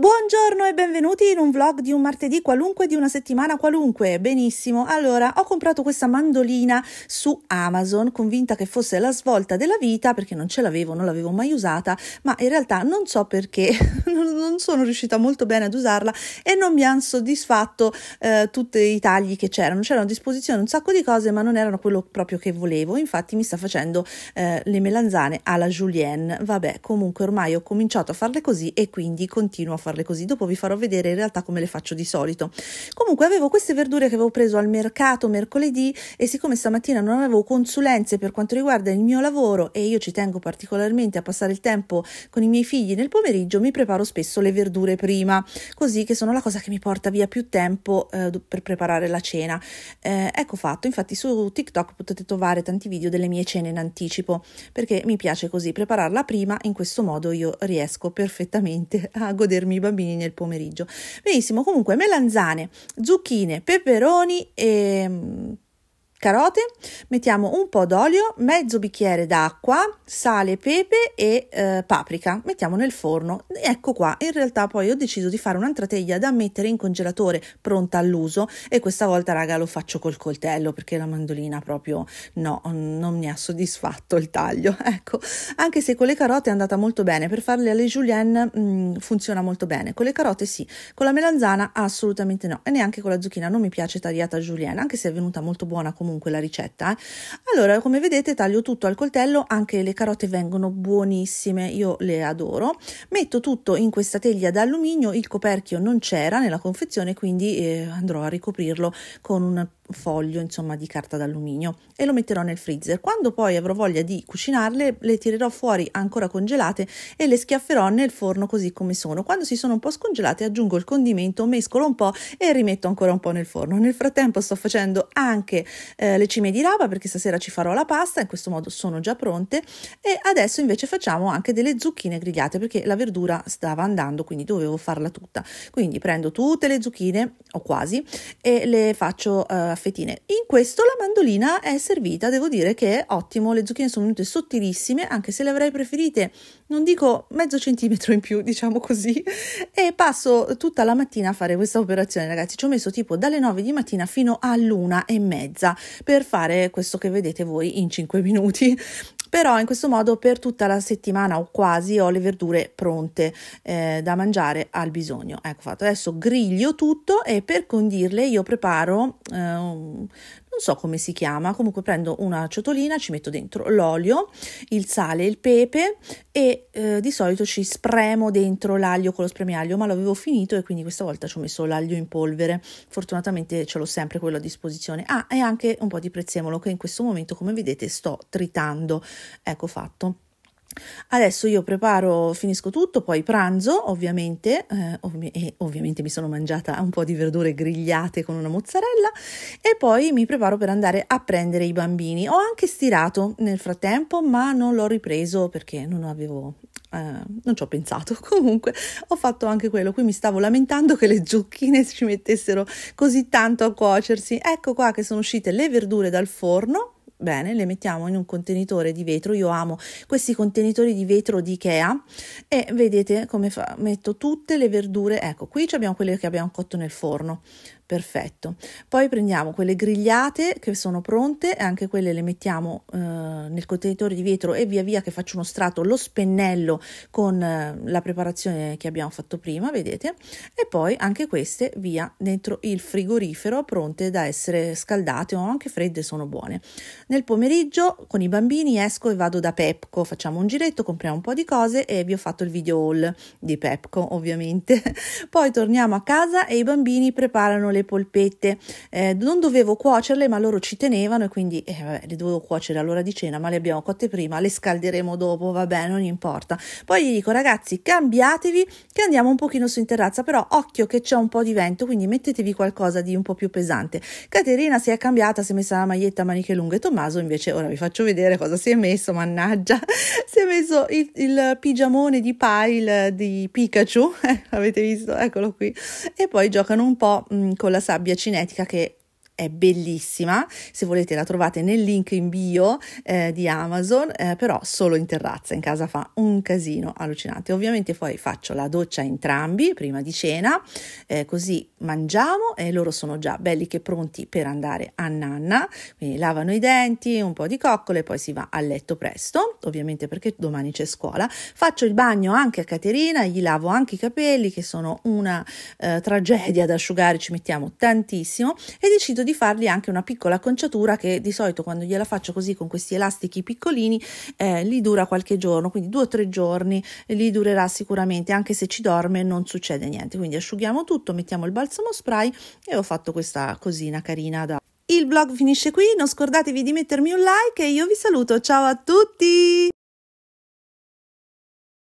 Buongiorno e benvenuti in un vlog di un martedì qualunque, di una settimana qualunque. Benissimo, allora ho comprato questa mandolina su Amazon, convinta che fosse la svolta della vita perché non ce l'avevo, non l'avevo mai usata, ma in realtà non so perché non sono riuscita molto bene ad usarla e non mi hanno soddisfatto eh, tutti i tagli che c'erano. C'erano a disposizione un sacco di cose, ma non erano quello proprio che volevo. Infatti mi sta facendo eh, le melanzane alla julienne. Vabbè, comunque ormai ho cominciato a farle così e quindi continuo a farle farle così, dopo vi farò vedere in realtà come le faccio di solito. Comunque avevo queste verdure che avevo preso al mercato mercoledì e siccome stamattina non avevo consulenze per quanto riguarda il mio lavoro e io ci tengo particolarmente a passare il tempo con i miei figli nel pomeriggio, mi preparo spesso le verdure prima, così che sono la cosa che mi porta via più tempo eh, per preparare la cena. Eh, ecco fatto, infatti su TikTok potete trovare tanti video delle mie cene in anticipo, perché mi piace così prepararla prima, in questo modo io riesco perfettamente a godermi i bambini nel pomeriggio. Benissimo, comunque melanzane, zucchine, peperoni e mm, carote, mettiamo un po' d'olio, mezzo bicchiere d'acqua, sale, pepe e eh, paprika. Mettiamo nel forno. Ecco qua, in realtà poi ho deciso di fare un'altra teglia da mettere in congelatore pronta all'uso e questa volta raga lo faccio col coltello perché la mandolina proprio no, non mi ha soddisfatto il taglio. Ecco, anche se con le carote è andata molto bene, per farle alle julienne mh, mm, funziona molto bene. Con le carote sì, con la melanzana assolutamente no e neanche con la zucchina non mi piace tagliata julienne, anche se è venuta molto buona comunque comunque la ricetta. Eh. Allora, come vedete, taglio tutto al coltello, anche le carote vengono buonissime, io le adoro. Metto tutto in questa teglia d'alluminio, il coperchio non c'era nella confezione, quindi eh, andrò a ricoprirlo con un foglio insomma di carta d'alluminio e lo metterò nel freezer quando poi avrò voglia di cucinarle le tirerò fuori ancora congelate e le schiafferò nel forno così come sono quando si sono un po' scongelate aggiungo il condimento mescolo un po' e rimetto ancora un po' nel forno nel frattempo sto facendo anche eh, le cime di rapa perché stasera ci farò la pasta in questo modo sono già pronte e adesso invece facciamo anche delle zucchine grigliate perché la verdura stava andando quindi dovevo farla tutta quindi prendo tutte le zucchine o quasi e le faccio eh, fettine. In questo la mandolina è servita, devo dire che è ottimo, le zucchine sono venute sottilissime, anche se le avrei preferite, non dico mezzo centimetro in più, diciamo così, e passo tutta la mattina a fare questa operazione, ragazzi, ci ho messo tipo dalle 9 di mattina fino all'una e mezza per fare questo che vedete voi in 5 minuti però in questo modo per tutta la settimana o quasi ho le verdure pronte eh, da mangiare al bisogno. Ecco fatto, adesso griglio tutto e per condirle io preparo eh, non so come si chiama, comunque prendo una ciotolina, ci metto dentro l'olio, il sale, il pepe e eh, di solito ci spremo dentro l'aglio con lo spremiaglio, ma l'avevo finito e quindi questa volta ci ho messo l'aglio in polvere. Fortunatamente ce l'ho sempre quello a disposizione. Ah, e anche un po' di prezzemolo che in questo momento, come vedete, sto tritando. Ecco fatto. Adesso io preparo, finisco tutto, poi pranzo ovviamente, eh, ovvi- e ovviamente mi sono mangiata un po' di verdure grigliate con una mozzarella e poi mi preparo per andare a prendere i bambini. Ho anche stirato nel frattempo, ma non l'ho ripreso perché non avevo Uh, non ci ho pensato. Comunque ho fatto anche quello. Qui mi stavo lamentando che le zucchine ci mettessero così tanto a cuocersi. Ecco qua che sono uscite le verdure dal forno Bene, le mettiamo in un contenitore di vetro. Io amo questi contenitori di vetro di Ikea e vedete come fa. Metto tutte le verdure. Ecco, qui abbiamo quelle che abbiamo cotto nel forno perfetto. Poi prendiamo quelle grigliate che sono pronte e anche quelle le mettiamo eh, nel contenitore di vetro e via via che faccio uno strato lo spennello con eh, la preparazione che abbiamo fatto prima, vedete? E poi anche queste via dentro il frigorifero pronte da essere scaldate o anche fredde sono buone. Nel pomeriggio con i bambini esco e vado da Pepco, facciamo un giretto, compriamo un po' di cose e vi ho fatto il video haul di Pepco, ovviamente. poi torniamo a casa e i bambini preparano le le polpette, eh, non dovevo cuocerle ma loro ci tenevano e quindi eh, vabbè, le dovevo cuocere all'ora di cena ma le abbiamo cotte prima, le scalderemo dopo, vabbè non importa. Poi gli dico ragazzi cambiatevi che andiamo un pochino su in terrazza però occhio che c'è un po' di vento quindi mettetevi qualcosa di un po' più pesante. Caterina si è cambiata, si è messa la maglietta a maniche lunghe e Tommaso invece ora vi faccio vedere cosa si è messo, mannaggia, si è messo il, il pigiamone di Pile di Pikachu, eh, avete visto? Eccolo qui. E poi giocano un po' mm, con con la sabbia cinetica che è bellissima, se volete la trovate nel link in bio eh, di Amazon, eh, però solo in terrazza, in casa fa un casino allucinante. Ovviamente poi faccio la doccia a entrambi prima di cena, eh, così mangiamo e loro sono già belli che pronti per andare a nanna, quindi lavano i denti, un po' di coccole, poi si va a letto presto, ovviamente perché domani c'è scuola. Faccio il bagno anche a Caterina, gli lavo anche i capelli che sono una eh, tragedia da asciugare, ci mettiamo tantissimo e decido di di fargli anche una piccola acconciatura che di solito quando gliela faccio così con questi elastichi piccolini eh, li dura qualche giorno, quindi due o tre giorni li durerà sicuramente, anche se ci dorme non succede niente. Quindi asciughiamo tutto, mettiamo il balsamo spray e ho fatto questa cosina carina da... Il blog finisce qui, non scordatevi di mettermi un like e io vi saluto, ciao a tutti!